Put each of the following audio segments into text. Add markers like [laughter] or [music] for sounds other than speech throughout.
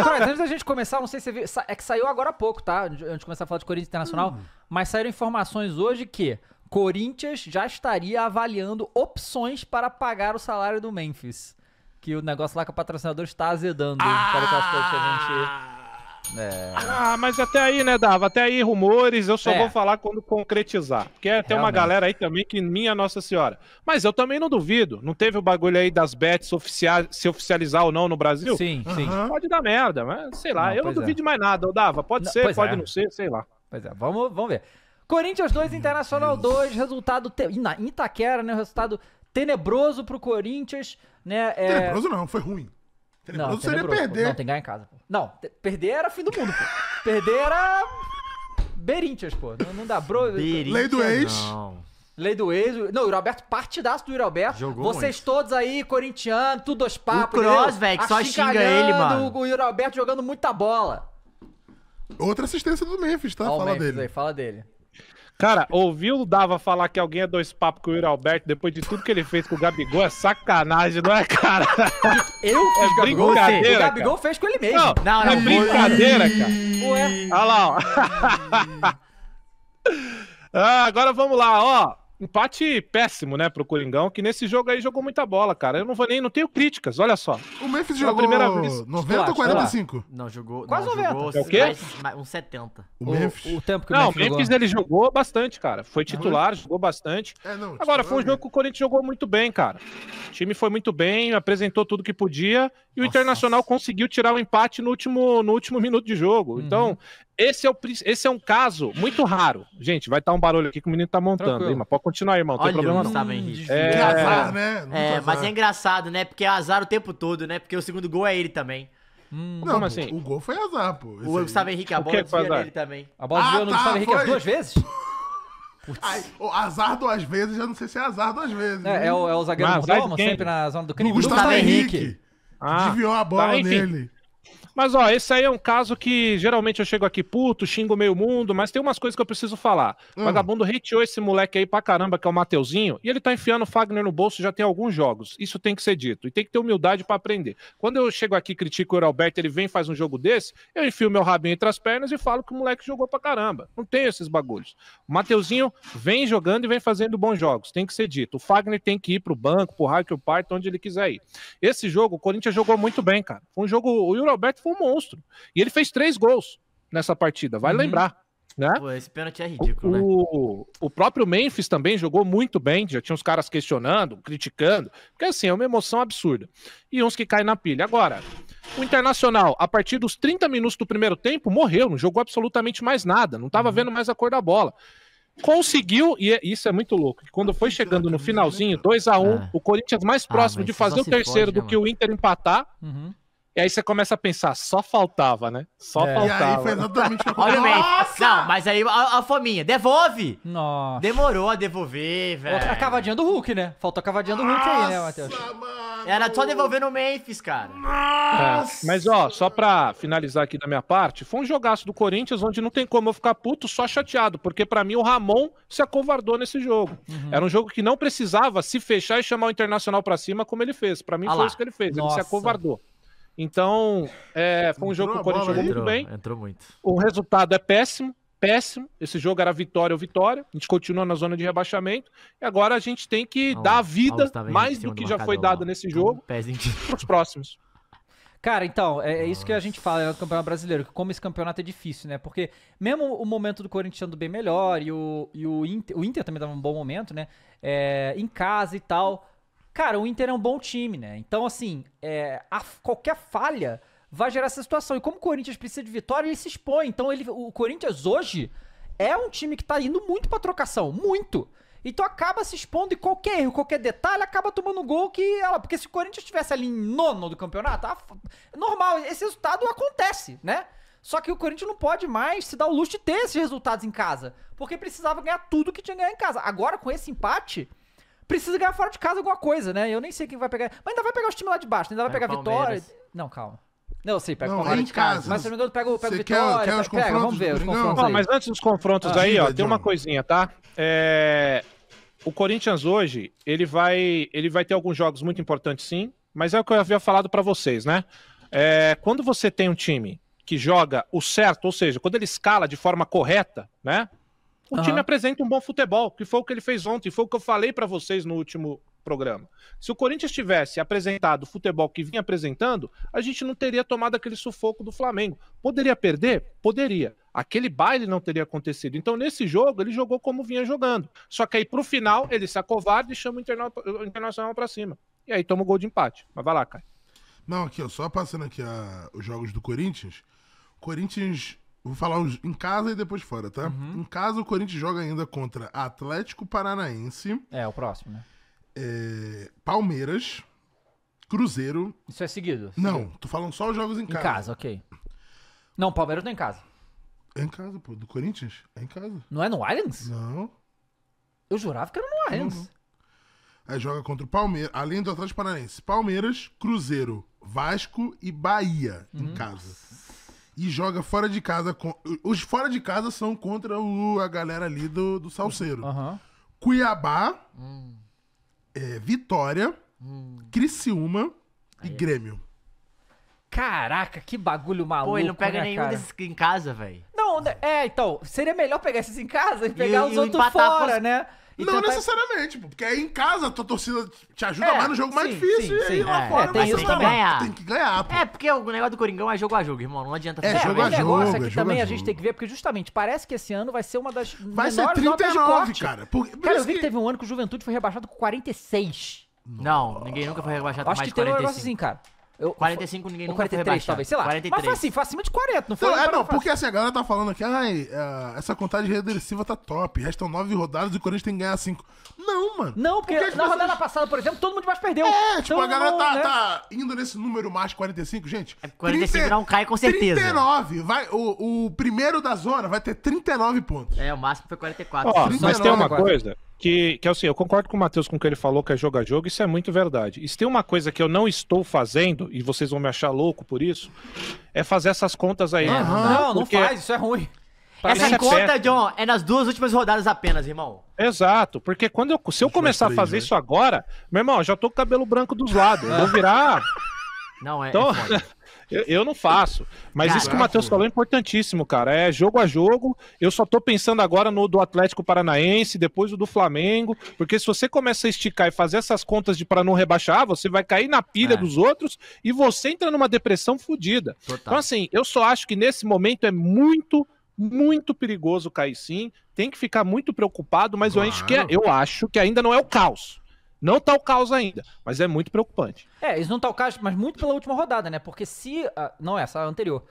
antes da gente começar, não sei se você viu, é que saiu agora há pouco, tá? Antes de começar a falar de Corinthians Internacional, hum. mas saíram informações hoje que Corinthians já estaria avaliando opções para pagar o salário do Memphis. Que o negócio lá com o patrocinador está azedando. Ah! Sabe aquelas coisas que a gente é. Ah, mas até aí, né, Dava? Até aí, rumores, eu só é. vou falar quando concretizar. Porque tem uma galera aí também que, minha Nossa Senhora. Mas eu também não duvido. Não teve o bagulho aí das bets oficiais, se oficializar ou não no Brasil? Sim, uhum. sim. Pode dar merda, mas sei lá. Não, eu não é. duvido é. de mais nada, Dava. Pode não, ser, pode é. não ser, sei lá. Pois é, vamos, vamos ver. Corinthians 2, Internacional 2, resultado. Te... Itaquera, né? Resultado tenebroso pro Corinthians, né? É tenebroso não, foi ruim. Tenebroso não, seria perder. Não, tem que ganhar em casa. Não, perder era fim do mundo, pô. Perder era. Berintias, pô. Não, não dá, bro. Lei do ex. Não. Lei do ex. Não, o Roberto, partidaço do Roberto. Jogou Vocês muito. todos aí, corintiano, tudo dois papos. O Cross, velho, só xinga ele, mano. O Roberto jogando muita bola. Outra assistência do Memphis, tá? fala Memphis dele. Aí, fala dele. Cara, ouviu o Dava falar que alguém é dois papos com o Yuri Alberto depois de tudo que ele fez com o Gabigol é sacanagem, não é, cara? Eu é fiz é Gabigol, brincadeira, O Gabigol fez com ele mesmo. Não, não, é não é brincadeira, cara. Ué. Olha lá, ó. [laughs] ah, agora vamos lá, ó. Empate péssimo, né, pro Coringão, que nesse jogo aí jogou muita bola, cara. Eu não vou nem, não tenho críticas, olha só. O Memphis jogou primeira vez. 90 ou 45? Não, jogou. Quase não, 90. Jogou é o quê? Mais, mais, 70. O, o, Memphis. O, tempo que o não, Memphis, Memphis jogou. ele jogou bastante, cara. Foi titular, jogou bastante. É, não, Agora, foi um jogo que o Corinthians jogou muito bem, cara. O time foi muito bem, apresentou tudo que podia e o Internacional conseguiu tirar o um empate no último, no último minuto de jogo. Uhum. Então, esse é, o, esse é um caso muito raro. Gente, vai estar tá um barulho aqui que o menino tá montando, mas pode continuar, irmão. Olha, tem problema não. Tava, Henrique. É, é, azar, né? é, mas é engraçado, né? Porque é azar o tempo todo, né? Porque o segundo gol é ele também. Hum, não, como assim? O gol foi azar, pô. o Gustavo Henrique, a bola é desvia nele também. A bola ah, tá, no Gustavo Henrique as duas vezes? Ai, o azar duas vezes, já não sei se é azar duas vezes. É, é, o, é o zagueiro do Roma, sempre na zona do crime. O Gustavo, Gustavo Henrique. Henrique. Ah, desviou a bola tá, nele. Mas, ó, esse aí é um caso que geralmente eu chego aqui puto, xingo meio mundo, mas tem umas coisas que eu preciso falar. O hum. vagabundo hateou esse moleque aí pra caramba, que é o Mateuzinho, e ele tá enfiando o Fagner no bolso já tem alguns jogos. Isso tem que ser dito. E tem que ter humildade para aprender. Quando eu chego aqui critico o Alberto, ele vem e faz um jogo desse, eu enfio meu rabinho entre as pernas e falo que o moleque jogou pra caramba. Não tem esses bagulhos. O Mateuzinho vem jogando e vem fazendo bons jogos. Tem que ser dito. O Fagner tem que ir pro banco, pro raio que o parto, onde ele quiser ir. Esse jogo, o Corinthians jogou muito bem, cara. Foi um jogo. O Yuri Alberto foi um monstro. E ele fez três gols nessa partida, vai vale uhum. lembrar. Né? Pô, esse pênalti é ridículo, o, né? O, o próprio Memphis também jogou muito bem, já tinha uns caras questionando, criticando, porque assim, é uma emoção absurda. E uns que caem na pilha. Agora, o Internacional, a partir dos 30 minutos do primeiro tempo, morreu, não jogou absolutamente mais nada, não estava uhum. vendo mais a cor da bola. Conseguiu, e é, isso é muito louco, que quando foi chegando no né, finalzinho, 2 a 1 um, é. o Corinthians mais ah, próximo ah, de fazer o terceiro pode, né, do né, que o Inter empatar, uhum. E aí você começa a pensar, só faltava, né? Só é. faltava. E aí foi exatamente o que aconteceu. Não, mas aí a, a fominha, devolve! Nossa. Demorou a devolver, velho. A cavadinha do Hulk, né? Faltou a cavadinha do Hulk Nossa, aí, né, Matheus? Mano. Era só devolver no Memphis, cara. Nossa! É. Mas ó, só pra finalizar aqui da minha parte, foi um jogaço do Corinthians onde não tem como eu ficar puto, só chateado, porque para mim o Ramon se acovardou nesse jogo. Uhum. Era um jogo que não precisava se fechar e chamar o Internacional para cima como ele fez. Para mim ah foi isso que ele fez, Nossa. ele se acovardou. Então, é, foi um Entrou jogo que o Corinthians jogou muito bem. Entrou muito. O resultado é péssimo, péssimo. Esse jogo era vitória ou vitória. A gente continua na zona de rebaixamento. E agora a gente tem que dar a vida, mais do que já foi dada nesse jogo, para [laughs] os próximos. Cara, então, é, Nossa. É isso que a gente fala do Campeonato Brasileiro, que como esse campeonato é difícil, né? Porque mesmo o momento do Corinthians andando bem melhor e o, e o, Inter, o Inter também estava um bom momento, né? É, em casa e tal Cara, o Inter é um bom time, né? Então, assim, é, a, qualquer falha vai gerar essa situação. E como o Corinthians precisa de vitória, ele se expõe. Então, ele, o Corinthians hoje é um time que tá indo muito pra trocação. Muito. Então acaba se expondo e qualquer erro, qualquer detalhe, acaba tomando um gol que. Ela, porque se o Corinthians estivesse ali em nono do campeonato, ah, normal, esse resultado acontece, né? Só que o Corinthians não pode mais se dar o luxo de ter esses resultados em casa. Porque precisava ganhar tudo que tinha que ganhar em casa. Agora, com esse empate, precisa ganhar fora de casa alguma coisa, né? Eu nem sei quem vai pegar. Mas ainda vai pegar os times lá de baixo, ainda vai é, pegar Palmeiras. Vitória. Não, calma. Não, sim, pega o de casa. casa. Mas se não me engano, pega, o Vitória. Quer, quer os pega, confrontos vamos ver os confrontos. Não, ah, mas antes dos confrontos ah, aí, ó, tem uma coisinha, tá? É... O Corinthians hoje, ele vai, ele vai ter alguns jogos muito importantes, sim. Mas é o que eu havia falado para vocês, né? É... Quando você tem um time que joga o certo, ou seja, quando ele escala de forma correta, né? o uhum. time apresenta um bom futebol, que foi o que ele fez ontem, foi o que eu falei para vocês no último programa. Se o Corinthians tivesse apresentado o futebol que vinha apresentando, a gente não teria tomado aquele sufoco do Flamengo. Poderia perder? Poderia. Aquele baile não teria acontecido. Então, nesse jogo, ele jogou como vinha jogando. Só que aí, pro final, ele se acovarda e chama o, interna o Internacional para cima. E aí toma o gol de empate. Mas vai lá, Caio. Não, aqui, ó, só passando aqui a, os jogos do Corinthians. Corinthians Vou falar em casa e depois fora, tá? Uhum. Em casa, o Corinthians joga ainda contra Atlético Paranaense. É, o próximo, né? É, Palmeiras. Cruzeiro. Isso é seguido, seguido? Não, tô falando só os jogos em casa. Em casa, ok. Não, Palmeiras não tá é em casa. É em casa, pô. Do Corinthians? É em casa. Não é no Allianz? Não. Eu jurava que era no Allianz. Aí joga contra o Palmeiras, além do Atlético Paranaense. Palmeiras, Cruzeiro, Vasco e Bahia uhum. em hum. casa e joga fora de casa. Com... Os fora de casa são contra o... a galera ali do, do Salseiro. Uhum. Cuiabá, hum. é, Vitória, hum. Criciúma Aí. e Grêmio. Caraca, que bagulho maluco. Pô, ele não pega né, nenhum cara? desses em casa, velho. Não, né, é, então, seria melhor pegar esses em casa e pegar e, os e outros fora, os... né? Então, não tá- necessariamente, porque aí em casa a tua torcida te ajuda é, mais no jogo sim, mais difícil. Sim, sim. e aí lá é. fora é, tem, isso também. É. tem que ganhar. Pô. É, porque o negócio do Coringão é jogo a jogo, irmão. Não adianta fazer. É, jogo a jogo. O negócio aqui também a, a, gente tem que ver, porque justamente parece que esse ano vai ser uma das. Vai ser 39, cara. Por, cara, eu vi que... que... teve um ano que o Juventude foi rebaixado com 46. Não, não ninguém nunca foi rebaixado Acho mais que 45. Acho que um negócio assim, cara. Eu, 45 ninguém nunca 43, foi rebaixado. talvez, sei lá. 43. Mas foi acima de 40, não foi? É, não, é, não, porque assim, a galera tá falando que ai, essa contagem regressiva tá top, restam 9 rodadas e o Corinthians tem que ganhar 5. Não, mano. Não, porque, porque na rodada passada, por exemplo, todo mundo mais perdeu. É, tipo, então, a galera tá, né? tá, indo nesse número mais 45, gente. É, 45 30, não cai com certeza. 39, vai, o, o primeiro da zona vai ter 39 pontos. É, o máximo foi 44. Ó, oh, mas tem uma coisa que, que assim, eu concordo com o Matheus com o que ele falou, que é jogo a jogo, isso é muito verdade. E se tem uma coisa que eu não estou fazendo, e vocês vão me achar louco por isso, é fazer essas contas aí. Uhum, não, porque... não faz, isso é ruim. Pra Essa é conta, é John, é nas duas últimas rodadas apenas, irmão. Exato, porque quando eu, se eu é começar a fazer isso agora, meu irmão, já tô com o cabelo branco dos lados, vou virar... Não, é, então... é eu, eu não faço. Mas Caraca. isso que o Matheus falou é importantíssimo, cara. É jogo a jogo. Eu só tô pensando agora no do Atlético Paranaense, depois o do Flamengo. Porque se você começa a esticar e fazer essas contas de para não rebaixar, você vai cair na pilha é. dos outros e você entra numa depressão fodida. Então, assim, eu só acho que nesse momento é muito muito perigoso cair sim. Tem que ficar muito preocupado, mas claro. eu, acho que, é, eu acho que ainda não é o caos. Não tá o caos ainda, mas é muito preocupante. É, isso não tá o caos, mas muito pela última rodada, né? Porque se. Ah, não essa, a anterior.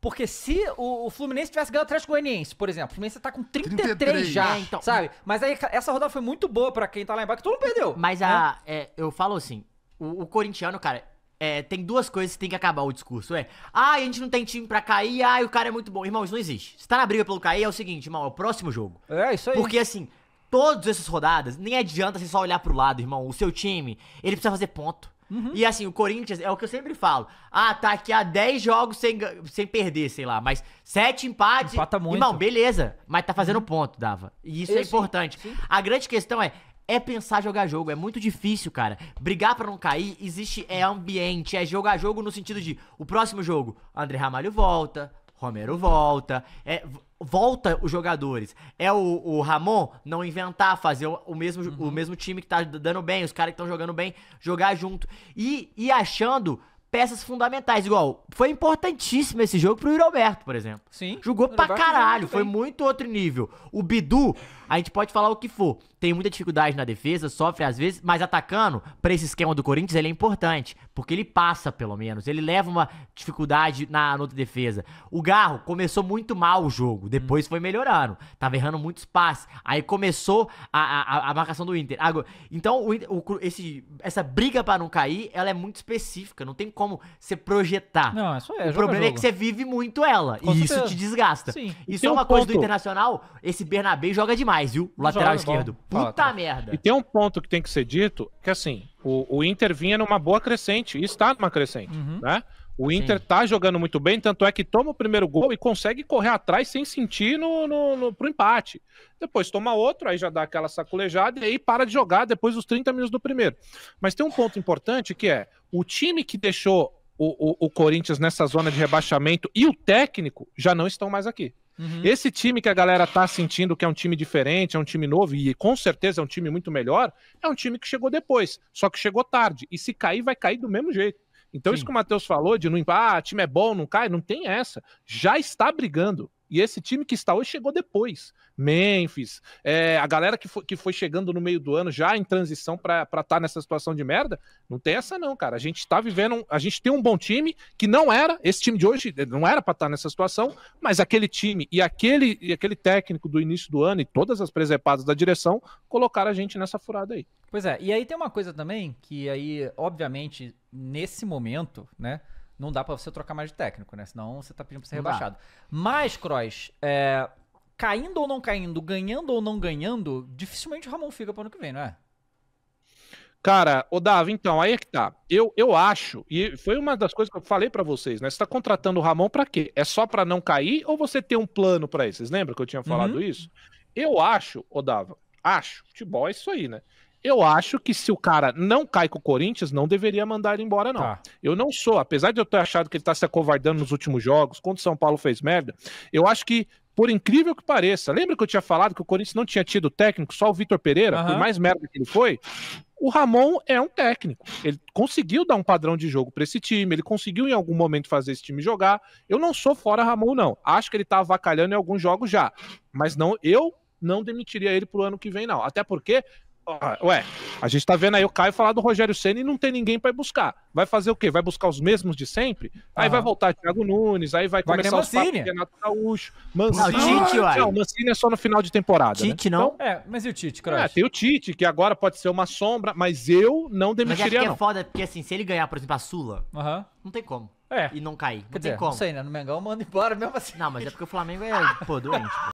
Porque se o, o Fluminense tivesse ganho o do Goianiense, por exemplo, o Fluminense tá com 33, 33 já, é, então. sabe? Mas aí essa rodada foi muito boa para quem tá lá embaixo, que todo mundo perdeu. Mas né? a, É, eu falo assim, o, o corintiano, cara, é, tem duas coisas que tem que acabar o discurso. É, ah, a gente não tem time pra cair, ah, o cara é muito bom. Irmão, isso não existe. Você tá na briga pelo cair, é o seguinte, irmão, é o próximo jogo. É, isso aí. Porque assim, todas essas rodadas, nem adianta você só olhar pro lado, irmão. O seu time, ele precisa fazer ponto. Uhum. E assim, o Corinthians é o que eu sempre falo. Ah, tá aqui há 10 jogos sem, sem perder, sei lá, mas 7 empates. Empata muito. Irmão, beleza, mas tá fazendo uhum. ponto, Dava. E isso é importante. Sim. A grande questão é, é pensar jogar jogo. É muito difícil, cara. Brigar para não cair existe é ambiente, é jogar jogo no sentido de o próximo jogo, André Ramalho volta, Romero volta. É, volta os jogadores. É o, o Ramon não inventar, fazer o, o mesmo, uhum. o mesmo time que tá dando bem, os caras que estão jogando bem, jogar junto. E, e achando peças fundamentais. Igual, foi importantíssimo esse jogo pro Roberto, por exemplo. Sim. Jogou pra caralho, muito foi muito outro nível. O Bidu, a gente pode falar o que for. Tem muita dificuldade na defesa, sofre às vezes, mas atacando, pra esse esquema do Corinthians, ele é importante. Porque ele passa, pelo menos. Ele leva uma dificuldade na, na outra defesa. O Garro começou muito mal o jogo, depois hum. foi melhorando. Tava errando muitos passes. Aí começou a, a, a marcação do Inter. Agora, então, o, o, esse, essa briga para não cair, ela é muito específica. Não tem como você projetar. Não, é. é o problema é que você vive muito ela. Com e certeza. isso te desgasta. Sim. Isso é uma um coisa ponto... do Internacional. Esse Bernabé joga demais, viu? O lateral joga, esquerdo. Bom. Puta Fala, merda. E tem um ponto que tem que ser dito, que assim, o, o Inter vinha numa boa crescente, e está numa crescente, uhum. né? O Inter Sim. tá jogando muito bem, tanto é que toma o primeiro gol e consegue correr atrás sem sentir no, no, no, pro empate. Depois toma outro, aí já dá aquela sacolejada e aí para de jogar depois dos 30 minutos do primeiro. Mas tem um ponto importante que é o time que deixou o, o, o Corinthians nessa zona de rebaixamento e o técnico já não estão mais aqui. Uhum. Esse time que a galera tá sentindo que é um time diferente, é um time novo e com certeza é um time muito melhor, é um time que chegou depois, só que chegou tarde. E se cair, vai cair do mesmo jeito. Então, Sim. isso que o Matheus falou de não, ah, time é bom, não cai, não tem essa. Já está brigando. E esse time que está hoje chegou depois. Memphis, é, a galera que foi, que foi chegando no meio do ano já em transição para estar tá nessa situação de merda, não tem essa não, cara. A gente está vivendo, um, a gente tem um bom time que não era, esse time de hoje eh, não era para estar tá nessa situação, mas aquele time e aquele, e aquele técnico do início do ano e todas as presepadas da direção colocaram a gente nessa furada aí. Pois é, e aí tem uma coisa também que aí, obviamente, nesse momento, né, não dá para você trocar mais de técnico, né? Senão você tá pedindo pra ser não rebaixado. Dá. Mas, Cross, é, caindo ou não caindo, ganhando ou não ganhando, dificilmente o Ramon fica pro ano que vem, não é? Cara, ô Davi, então, aí é que tá. Eu, eu acho, e foi uma das coisas que eu falei para vocês, né? Você tá contratando o Ramon para quê? É só para não cair ou você tem um plano para isso? Vocês lembram que eu tinha falado uhum. isso? Eu acho, ô Dava, acho, futebol é isso aí, né? Eu acho que se o cara não cai com o Corinthians, não deveria mandar ele embora, não. Tá. Eu não sou, apesar de eu ter achado que ele tá se acovardando nos últimos jogos, quando o São Paulo fez merda, eu acho que por incrível que pareça, lembra que eu tinha falado que o Corinthians não tinha tido técnico, só o Vitor Pereira, uhum. por mais merda que ele foi? O Ramon é um técnico. Ele conseguiu dar um padrão de jogo para esse time, ele conseguiu em algum momento fazer esse time jogar. Eu não sou fora Ramon, não. Acho que ele tá avacalhando em alguns jogos já. Mas não, eu não demitiria ele pro ano que vem, não. Até porque ah, ué, a gente tá vendo aí o Caio falar do Rogério Senna e não tem ninguém para buscar. Vai fazer o quê? Vai buscar os mesmos de sempre? Aí ah. vai voltar Thiago Nunes, aí vai começar o os papos Renato Gaúcho, Mancini. Não, Tite, ah, não, Mancini é só no final de temporada. Né? Tite, né? não? Então, é, mas e o Tite, cara É, tem o Tite, que agora pode ser uma sombra, mas eu não demitiria, mas é, é não. é foda, porque assim, se ele ganhar, por exemplo, a Sula, uhum. não tem como. É. E não cair. Não Quer tem dizer, como. Não sei, né? No Mengão manda embora mesmo assim. Não, mas é porque o Flamengo é, pô, doente. Pô.